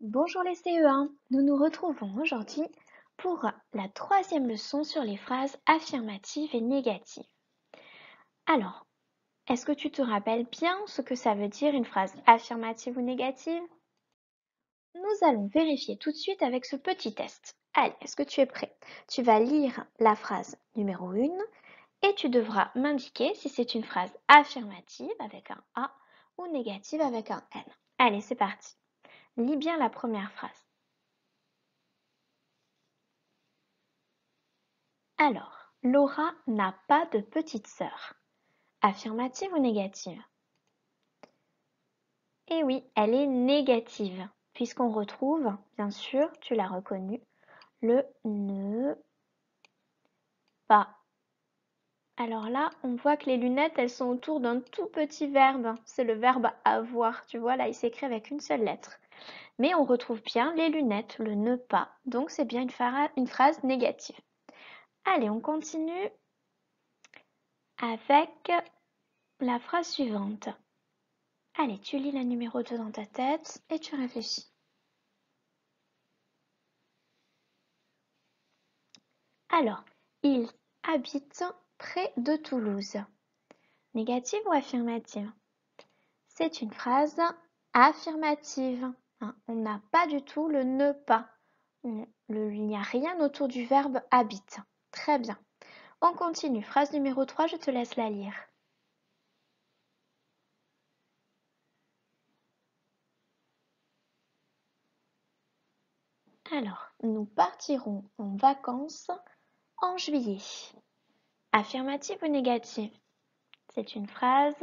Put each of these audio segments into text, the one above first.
Bonjour les CE1, nous nous retrouvons aujourd'hui pour la troisième leçon sur les phrases affirmatives et négatives. Alors, est-ce que tu te rappelles bien ce que ça veut dire une phrase affirmative ou négative Nous allons vérifier tout de suite avec ce petit test. Allez, est-ce que tu es prêt Tu vas lire la phrase numéro 1 et tu devras m'indiquer si c'est une phrase affirmative avec un A ou négative avec un N. Allez, c'est parti. Lis bien la première phrase. Alors, Laura n'a pas de petite sœur. Affirmative ou négative Eh oui, elle est négative, puisqu'on retrouve, bien sûr, tu l'as reconnu, le ne pas alors là, on voit que les lunettes, elles sont autour d'un tout petit verbe. C'est le verbe avoir, tu vois, là, il s'écrit avec une seule lettre. Mais on retrouve bien les lunettes, le ne pas. Donc c'est bien une, phrase négative. Allez, on continue avec la phrase suivante. Allez, tu lis la numéro 2 dans ta tête et tu réfléchis. Alors, il habite près de Toulouse. Négative ou affirmative C'est une phrase affirmative. Hein. on n'a pas du tout le ne pas. il n'y a rien autour du verbe habite. Très bien. On continue. Phrase numéro 3, je te laisse la lire. Alors, nous partirons en vacances en juillet. Affirmative ou négative C'est une phrase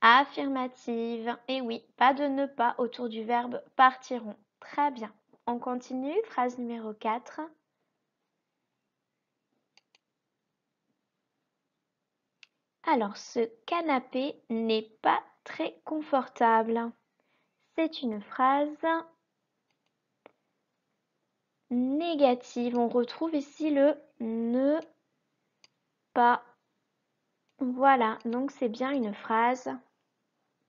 affirmative. Et oui, pas de ne pas autour du verbe partiront. Très bien. On continue. Phrase numéro 4. Alors, ce canapé n'est pas très confortable. C'est une phrase négative. On retrouve ici le ne pas. Voilà, donc c'est bien une phrase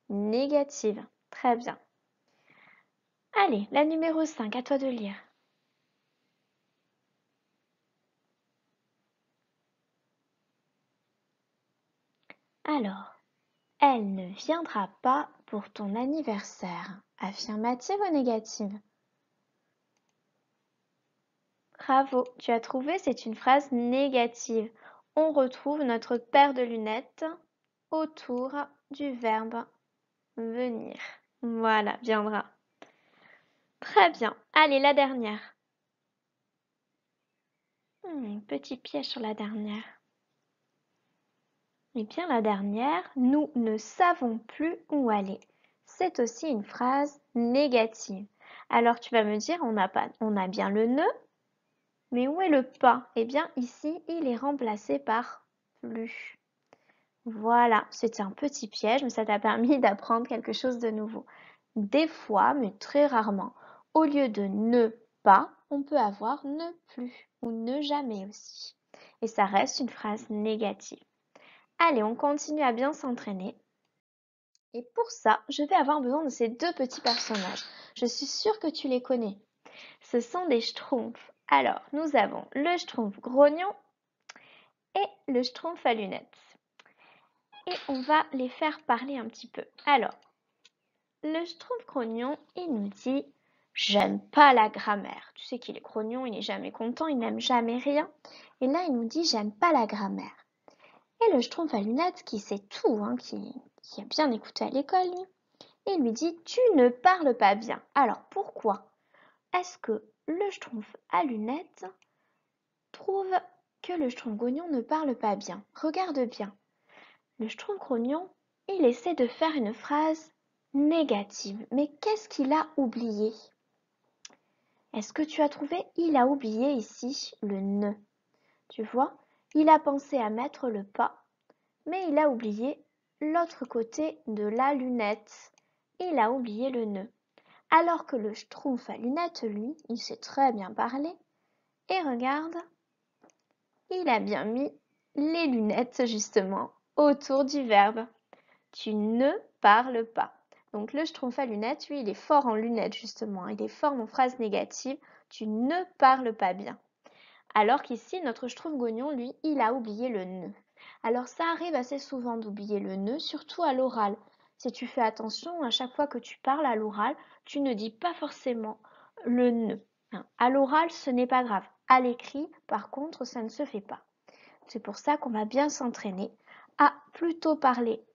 négative. Très bien. Allez, la numéro 5, à toi de lire. Alors, elle ne viendra pas pour ton anniversaire. Affirmative ou négative Bravo, tu as trouvé, c'est une phrase négative. On retrouve notre paire de lunettes autour du verbe venir. Voilà, viendra. Très bien. Allez, la dernière. Hmm, petit piège sur la dernière. Eh bien, la dernière, nous ne savons plus où aller. C'est aussi une phrase négative. Alors, tu vas me dire, on a, pas, on a bien le nœud, mais où est le pas Eh bien ici, il est remplacé par plus. Voilà, c'était un petit piège, mais ça t'a permis d'apprendre quelque chose de nouveau. Des fois, mais très rarement, au lieu de ne pas, on peut avoir ne plus ou ne jamais aussi. Et ça reste une phrase négative. Allez, on continue à bien s'entraîner. Et pour ça, je vais avoir besoin de ces deux petits personnages. Je suis sûre que tu les connais. Ce sont des schtroumpfs. Alors, nous avons le schtroumpf grognon et le schtroumpf à lunettes. Et on va les faire parler un petit peu. Alors, le schtroumpf grognon, il nous dit J'aime pas la grammaire. Tu sais qu'il est grognon, il n'est jamais content, il n'aime jamais rien. Et là, il nous dit J'aime pas la grammaire. Et le schtroumpf à lunettes, qui sait tout, hein, qui, a bien écouté à l'école, il lui dit Tu ne parles pas bien. Alors, pourquoi Est-ce que le schtroumpf à lunettes trouve que le schtroumpf grognon ne parle pas bien. Regarde bien. Le schtroumpf grognon, il essaie de faire une phrase négative. Mais qu'est-ce qu'il a oublié Est-ce que tu as trouvé Il a oublié ici le ne. Tu vois, il a pensé à mettre le pas, mais il a oublié l'autre côté de la lunette. Il a oublié le nœud alors que le schtroumpf à lunettes, lui, il sait très bien parler. Et regarde, il a bien mis les lunettes justement autour du verbe. Tu ne parles pas. Donc le schtroumpf à lunettes, lui, il est fort en lunettes justement. Il est fort en phrases négatives. Tu ne parles pas bien. Alors qu'ici, notre schtroumpf gognon, lui, il a oublié le ne. Alors ça arrive assez souvent d'oublier le ne, surtout à l'oral. Si tu fais attention, à chaque fois que tu parles à l'oral, tu ne dis pas forcément le ne. Hein, à l'oral, ce n'est pas grave. À l'écrit, par contre, ça ne se fait pas. C'est pour ça qu'on va bien s'entraîner à plutôt parler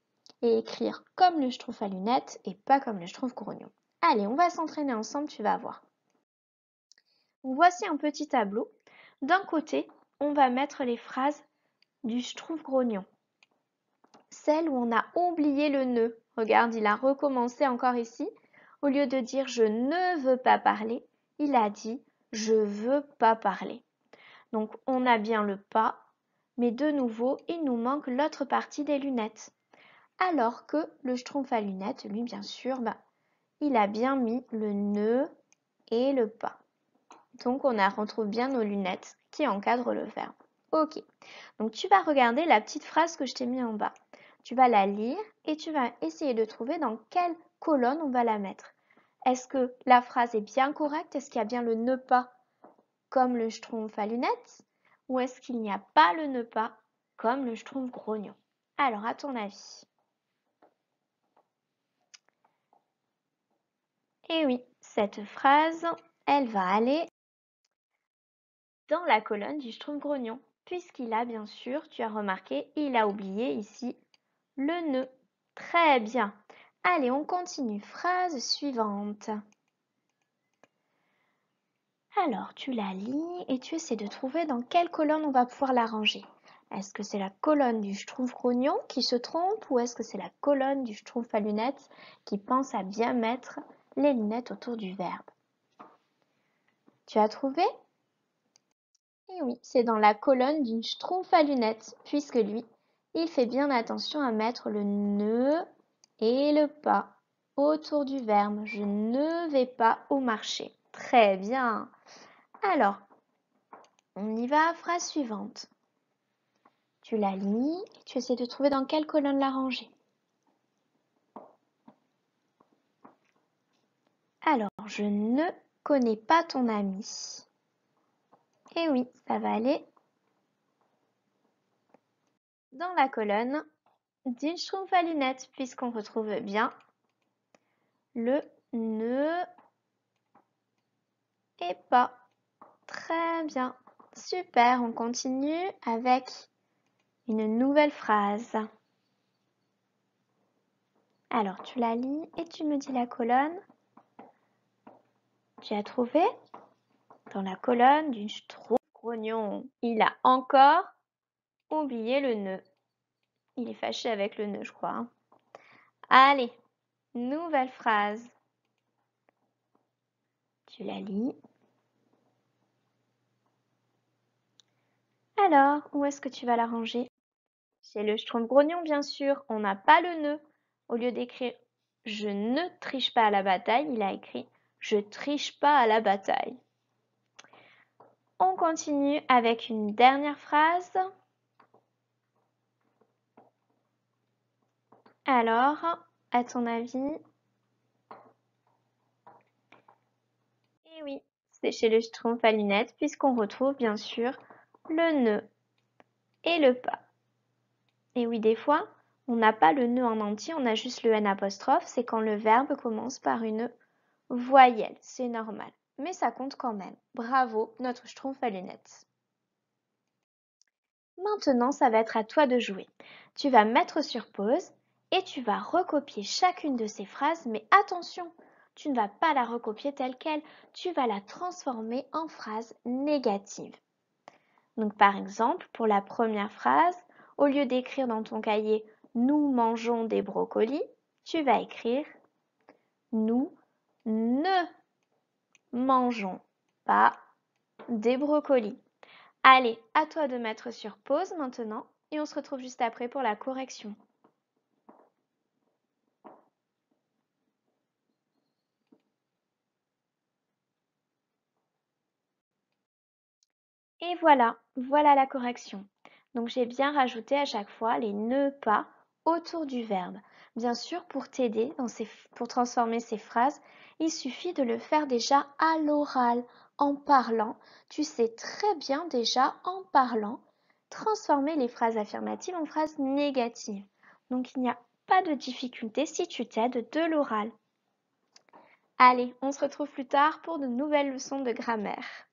et écrire comme le schtroumpf à lunettes et pas comme le schtroumpf grognon. Allez, on va s'entraîner ensemble, tu vas voir. Voici un petit tableau. D'un côté, on va mettre les phrases du schtroumpf grognon. Celles où on a oublié le nœud. Regarde, il a recommencé encore ici. Au lieu de dire je ne veux pas parler, il a dit je veux pas parler. Donc on a bien le pas, mais de nouveau, il nous manque l'autre partie des lunettes. Alors que le schtroumpf à lunettes, lui bien sûr, bah, il a bien mis le ne et le pas. Donc on a, retrouve bien nos lunettes qui encadrent le verbe. Ok, donc tu vas regarder la petite phrase que je t'ai mis en bas. Tu vas la lire et tu vas essayer de trouver dans quelle colonne on va la mettre. Est-ce que la phrase est bien correcte Est-ce qu'il y a bien le ne pas comme le schtroumpf à lunettes Ou est-ce qu'il n'y a pas le ne pas comme le schtroumpf grognon Alors, à ton avis Et eh oui, cette phrase, elle va aller dans la colonne du schtroumpf grognon, puisqu'il a bien sûr, tu as remarqué, il a oublié ici le nœud. Très bien. Allez, on continue. Phrase suivante. Alors, tu la lis et tu essaies de trouver dans quelle colonne on va pouvoir la ranger. Est-ce que c'est la colonne du schtroumpf rognon qui se trompe ou est-ce que c'est la colonne du schtroumpf à lunettes qui pense à bien mettre les lunettes autour du verbe Tu as trouvé Et eh oui, c'est dans la colonne du schtroumpf à lunettes puisque lui, il fait bien attention à mettre le ne et le pas autour du verbe. Je ne vais pas au marché. Très bien. Alors, on y va à phrase suivante. Tu la lis et tu essaies de trouver dans quelle colonne la ranger. Alors, je ne connais pas ton ami. Eh oui, ça va aller dans la colonne Dienststromfallinette, puisqu'on retrouve bien le nœud et pas. Très bien. Super, on continue avec une nouvelle phrase. Alors, tu la lis et tu me dis la colonne. Tu as trouvé dans la colonne d'une Schtroumpf grognon. Il a encore oublié le nœud. Il est fâché avec le nœud, je crois. Hein. Allez, nouvelle phrase. Tu la lis. Alors, où est-ce que tu vas la ranger C'est le schtroumpf grognon, bien sûr. On n'a pas le nœud. Au lieu d'écrire « je ne triche pas à la bataille », il a écrit « je triche pas à la bataille ». On continue avec une dernière phrase. Alors, à ton avis Eh oui, c'est chez le schtroumpf à lunettes puisqu'on retrouve bien sûr le nœud et le pas. Et oui, des fois, on n'a pas le nœud en entier, on a juste le n apostrophe, c'est quand le verbe commence par une voyelle, c'est normal. Mais ça compte quand même. Bravo, notre schtroumpf à lunettes. Maintenant, ça va être à toi de jouer. Tu vas mettre sur pause et tu vas recopier chacune de ces phrases, mais attention, tu ne vas pas la recopier telle qu'elle, tu vas la transformer en phrase négative. Donc par exemple, pour la première phrase, au lieu d'écrire dans ton cahier nous mangeons des brocolis, tu vas écrire nous ne mangeons pas des brocolis. Allez, à toi de mettre sur pause maintenant et on se retrouve juste après pour la correction. Et voilà, voilà la correction. Donc j'ai bien rajouté à chaque fois les ne pas autour du verbe. Bien sûr, pour t'aider, pour transformer ces phrases, il suffit de le faire déjà à l'oral, en parlant. Tu sais très bien déjà en parlant transformer les phrases affirmatives en phrases négatives. Donc il n'y a pas de difficulté si tu t'aides de l'oral. Allez, on se retrouve plus tard pour de nouvelles leçons de grammaire.